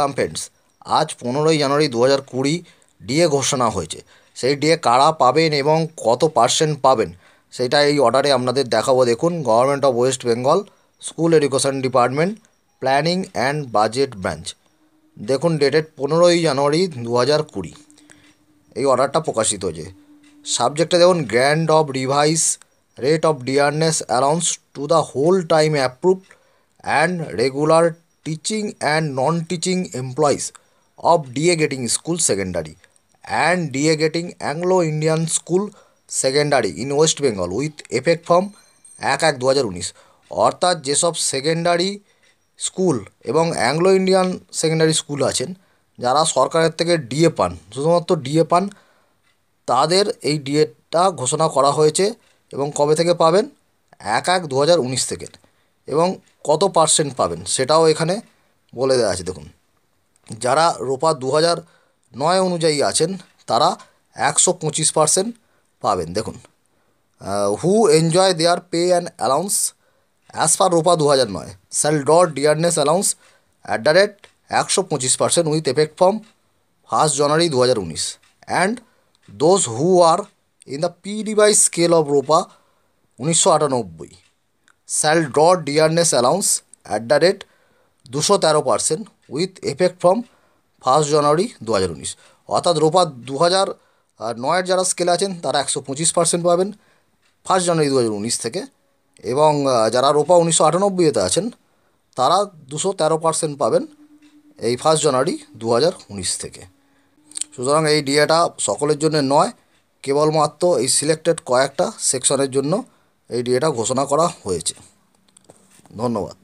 কাম্পেন্স আজ পনেরোই জানুয়ারি দু হাজার কুড়ি ডিএ ঘোষণা হয়েছে সেই ডিএ কারা পাবেন এবং কত পার্সেন্ট পাবেন সেটা এই অর্ডারে আপনাদের দেখাবো দেখুন government of West Bengal school education department planning and budget branch দেখুন ডেটেড পনেরোই জানুয়ারি দু হাজার কুড়ি এই অর্ডারটা প্রকাশিত হয়েছে সাবজেক্টে দেখুন grant of revise rate of dearness allowance to the whole time approve and regular teaching and non teaching employees of DA getting school secondary and DA getting Anglo Indian school secondary in West Bengal with effect from এক এক দু অর্থাৎ যেসব secondary school এবং Anglo Indian secondary school আছেন যারা সরকারের থেকে ডিএ পান শুধুমাত্র ডিএ পান তাদের এই ডিএটা ঘোষণা করা হয়েছে এবং কবে থেকে পাবেন এক এক দু থেকে এবং কত পার্সেন্ট পাবেন সেটাও এখানে বলে দেওয়া আছে দেখুন যারা রোপা দু হাজার নয় অনুযায়ী আছেন তারা একশো পঁচিশ পার্সেন্ট পাবেন দেখুন who enjoy their pay and allowance as per ROPA দু হাজার নয় shall dot dearness allowance at the rate একশো পঁচিশ percent with effect from first January দু হাজার উনিশ and those who are in the pre ডিভাইস স্কেল অফ রোপা উনিশশো আটানব্বই shall draw dearness allowance at the rate দুশো তেরো percent with effect from first January দু হাজার উনিশ অর্থাৎ রোপা দু হাজার নয়ের যারা স্কেলে আছেন তারা একশো পঁচিশ পার্সেন্ট পাবেন ফার্স্ট জানুয়ারি দু হাজার উনিশ থেকে এবং যারা রোপা উনিশশো আটানব্বইতে আছেন তারা দুশো তেরো পার্সেন্ট পাবেন এই ফার্স্ট জানুয়ারি দু হাজার উনিশ থেকে সুতরাং এই ডিএটা সকলের জন্য নয় কেবলমাত্র এই সিলেক্টেড কয়েকটা সেকশনের জন্য এইটি এটা ঘোষণা করা হয়েছে ধন্যবাদ